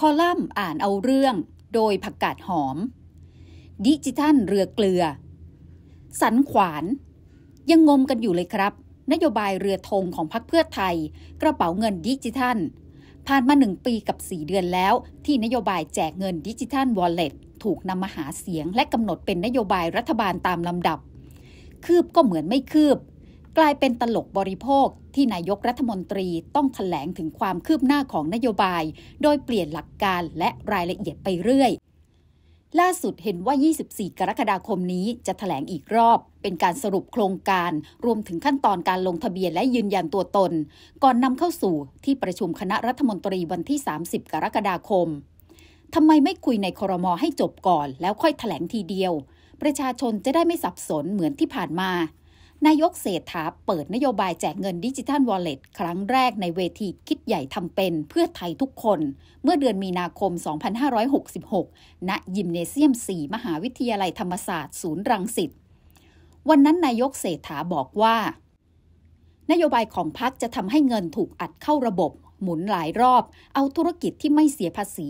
คอลัมน์อ่านเอาเรื่อง โดยผักกาดหอม ดิจิทัลเรือเกลือ สันขวาน ยังงมกันอยู่เลยครับ นโยบายเรือธงของพรรคเพื่อไทย กระเป๋าเงินดิจิทัลผ่านมาหนึ่งปีกับ 4 เดือนแล้ว ที่นโยบายแจกเงินดิจิทัลวอลเล็ตถูกนำมาหาเสียงและกำหนดเป็นนโยบายรัฐบาลตามลำดับ คืบก็เหมือนไม่คืบกลายเป็นตลกบริโภคที่นายกรัฐมนตรีต้องแถลงถึงความคืบหน้าของนโยบาย โดยเปลี่ยนหลักการและรายละเอียดไปเรื่อย ล่าสุดเห็นว่า 24 กรกฎาคมนี้จะถแถลงอีกรอบ เป็นการสรุปโครงการ รวมถึงขั้นตอนการลงทะเบียนและยืนยันตัวตน ก่อนนำเข้าสู่ที่ประชุมคณะรัฐมนตรีวันที่ 30 กรกฎาคมทำไมไม่คุยในครมให้จบก่อน แล้วค่อยถแถลงทีเดียว ประชาชนจะได้ไม่สับสนเหมือนที่ผ่านมานายกเศรษฐาเปิดนโยบายแจกเงินดิจิทัลวอลเล็ตครั้งแรกในเวทีคิดใหญ่ทำเป็นเพื่อไทยทุกคน เมื่อเดือนมีนาคม 2566 ณ ยิมเนเซียม 4 มหาวิทยาลัยธรรมศาสตร์ ศูนย์รังสิต วันนั้นนายกเศรษฐาบอกว่า นโยบายของพักจะทำให้เงินถูกอัดเข้าระบบ หมุนหลายรอบ เอาธุรกิจที่ไม่เสียภาษี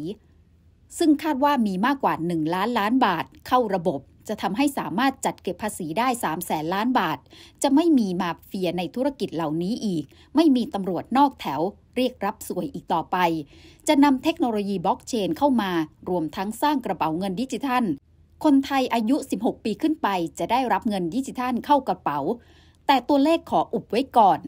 ซึ่งคาดว่ามีมากกว่า 1 ล้านล้านบาทเข้าระบบ จะทำให้สามารถจัดเก็บภาษีได้ 3 แสนล้านบาท จะไม่มีมาเฟียในธุรกิจเหล่านี้อีก ไม่มีตำรวจนอกแถว เรียกรับสวยอีกต่อไป จะนำเทคโนโลยีบล็อกเชนเข้ามารวมทั้งสร้างกระเป๋าเงินดิจิทัล คนไทยอายุ 16 ปีขึ้นไปจะได้รับเงินดิจิทัลเข้ากระเป๋า แต่ตัวเลขขออุบไว้ก่อน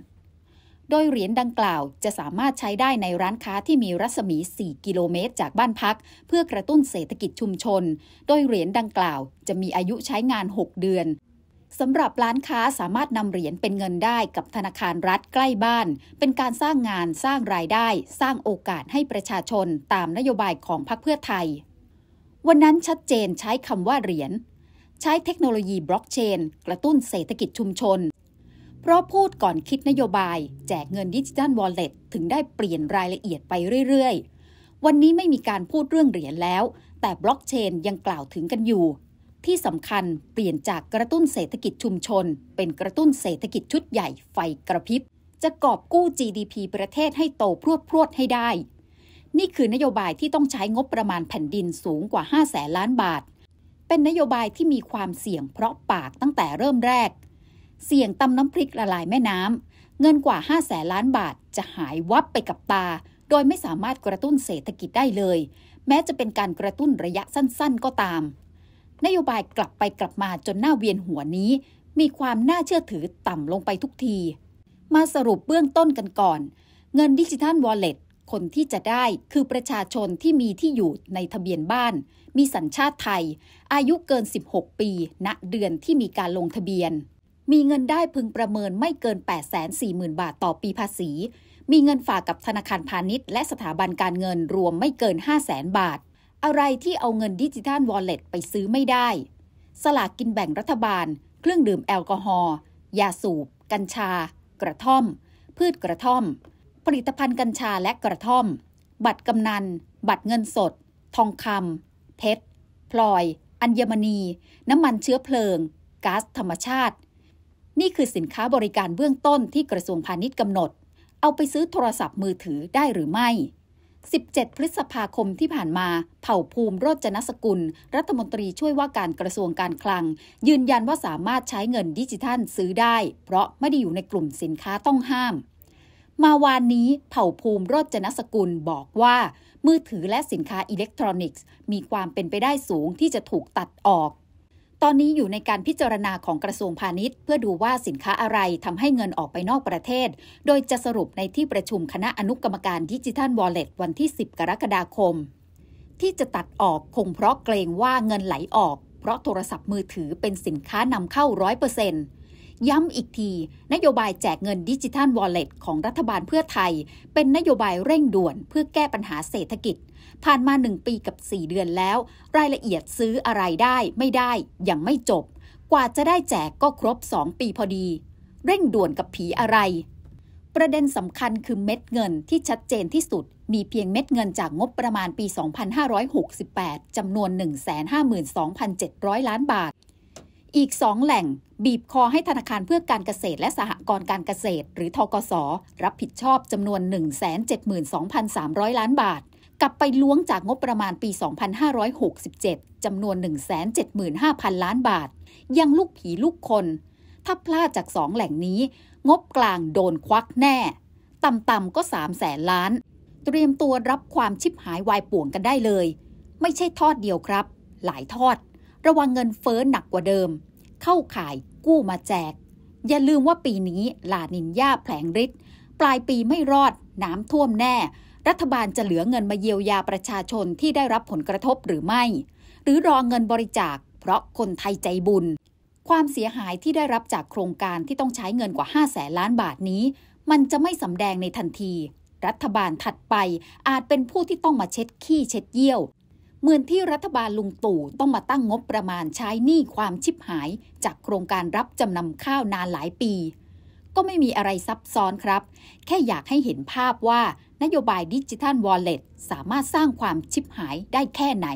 โดยเหรียญดังกล่าวจะสามารถใช้ได้ในร้านค้าที่มีรัศมี 4 กิโลเมตร จากบ้านพัก เพื่อกระตุ้นเศรษฐกิจชุมชน โดยเหรียญดังกล่าวจะมีอายุใช้งาน 6 เดือน สำหรับร้านค้าสามารถนำเหรียญเป็นเงินได้กับธนาคารรัฐใกล้บ้าน เป็นการสร้างงานสร้างรายได้สร้างโอกาสให้ประชาชนตามนโยบายของพรรคเพื่อไทย วันนั้นชัดเจนใช้คำว่าเหรียญใช้เทคโนโลยีบล็อกเชนกระตุ้นเศรษฐกิจชุมชนเพราะพูดก่อนคิดนโยบาย แจกเงินดิจิทัลวอลเล็ตถึงได้เปลี่ยนรายละเอียดไปเรื่อย ๆ วันนี้ไม่มีการพูดเรื่องเหรียญแล้ว แต่บล็อกเชนยังกล่าวถึงกันอยู่ ที่สำคัญเปลี่ยนจากกระตุ้นเศรษฐกิจชุมชน เป็นกระตุ้นเศรษฐกิจชุดใหญ่ไฟกระพริบ จะกอบกู้ GDP ประเทศให้โตพรวดพรวดให้ได้ นี่คือนโยบายที่ต้องใช้งบประมาณแผ่นดินสูงกว่า5แสนล้านบาทเป็นนโยบายที่มีความเสี่ยงเพราะปากตั้งแต่เริ่มแรกเสี่ยงตำน้ำพริกละลายแม่น้ำ เงินกว่า5แสนล้านบาทจะหายวับไปกับตา โดยไม่สามารถกระตุ้นเศรษฐกิจได้เลย แม้จะเป็นการกระตุ้นระยะสั้น ๆ ก็ตาม นโยบายกลับไปกลับมาจนหน้าเวียนหัวนี้ มีความน่าเชื่อถือต่ำลงไปทุกที มาสรุปเบื้องต้นกันก่อน เงินดิจิทัลวอลเล็ต คนที่จะได้คือประชาชนที่มีที่อยู่ในทะเบียนบ้าน มีสัญชาติไทย อายุเกิน 16 ปี ณ เดือนที่มีการลงทะเบียนมีเงินได้พึงประเมินไม่เกิน 840,000 บาทต่อปีภาษี มีเงินฝากกับธนาคารพาณิชย์ และสถาบันการเงินรวมไม่เกิน 500,000 บาท อะไรที่เอาเงินดิจิทัลวอลเล็ตไปซื้อไม่ได้ สลากกินแบ่งรัฐบาล เครื่องดื่มแอลกอฮอล์ ยาสูบ กัญชา กระท่อม พืชกระท่อม ผลิตภัณฑ์กัญชาและกระท่อม บัตรกำนัน บัตรเงินสด ทองคำเพชรพลอย อัญมณี น้ำมันเชื้อเพลิง ก๊าซธรรมชาตินี่คือสินค้าบริการเบื้องต้นที่กระทรวงพาณิชย์กำหนด เอาไปซื้อโทรศัพท์มือถือได้หรือไม่ 17 พฤษภาคมที่ผ่านมา เผ่าภูมิโรจนสกุล รัฐมนตรีช่วยว่าการกระทรวงการคลัง ยืนยันว่าสามารถใช้เงินดิจิทัลซื้อได้ เพราะไม่ได้อยู่ในกลุ่มสินค้าต้องห้าม มาวานนี้เผ่าภูมิโรจนสกุลบอกว่ามือถือและสินค้าอิเล็กทรอนิกส์ มีความเป็นไปได้สูงที่จะถูกตัดออกตอนนี้อยู่ในการพิจารณาของกระทรวงพาณิชย์ เพื่อดูว่าสินค้าอะไรทำให้เงินออกไปนอกประเทศ โดยจะสรุปในที่ประชุมคณะอนุกรรมการดิจิทัลวอลเล็ตวันที่ 10 กรกฎาคม ที่จะตัดออกคงเพราะเกรงว่าเงินไหลออกเพราะโทรศัพท์มือถือเป็นสินค้านำเข้าร้อยเปอร์เซ็นต์ย้ำอีกที นโยบายแจกเงินดิจิทัลวอลเล็ตของรัฐบาลเพื่อไทย เป็นนโยบายเร่งด่วนเพื่อแก้ปัญหาเศรษฐกิจผ่านมา 1 ปีกับ 4 เดือนแล้ว รายละเอียดซื้ออะไรได้ไม่ได้ ยังไม่จบ กว่าจะได้แจกก็ครบ 2 ปีพอดี เร่งด่วนกับผีอะไร ประเด็นสำคัญคือเม็ดเงินที่ชัดเจนที่สุด มีเพียงเม็ดเงินจากงบประมาณปี 2568จำนวน 152,700 ล้านบาท อีก 2 แหล่ง บีบคอให้ธนาคารเพื่อการเกษตรและสหกรณ์การเกษตร หรือทกสรับผิดชอบจำนวน 172,300 ล้านบาทกลับไปล้วงจากงบประมาณปี 2567จำนวน 175,000ล้านบาท ยังลูกผีลูกคน ถ้าพลาดจากสองแหล่งนี้ งบกลางโดนควักแน่ ต่ำๆก็ 3 แสนล้าน เตรียมตัวรับความชิบหายวายป่วงกันได้เลย ไม่ใช่ทอดเดียวครับ หลายทอด ระวังเงินเฟ้อหนักกว่าเดิม เข้าขายกู้มาแจก อย่าลืมว่าปีนี้ลานินยาแผลงฤทธิ์ ปลายปีไม่รอด น้ำท่วมแน่รัฐบาลจะเหลือเงินมาเยียวยาประชาชนที่ได้รับผลกระทบหรือไม่ หรือรอเงินบริจาค เพราะคนไทยใจบุญ ความเสียหายที่ได้รับจากโครงการที่ต้องใช้เงินกว่า 5 แสนล้านบาทนี้มันจะไม่สำแดงในทันที รัฐบาลถัดไปอาจเป็นผู้ที่ต้องมาเช็ดขี้เช็ดเยี่ยว เหมือนที่รัฐบาลลุงตู่ต้องมาตั้งงบประมาณใช้หนี้ความชิบหาย จากโครงการรับจำนำข้าวนานหลายปีก็ไม่มีอะไรซับซ้อนครับ แค่อยากให้เห็นภาพว่า นโยบายดิจิทัลวอลเล็ตสามารถสร้างความชิบหายได้แค่ไหน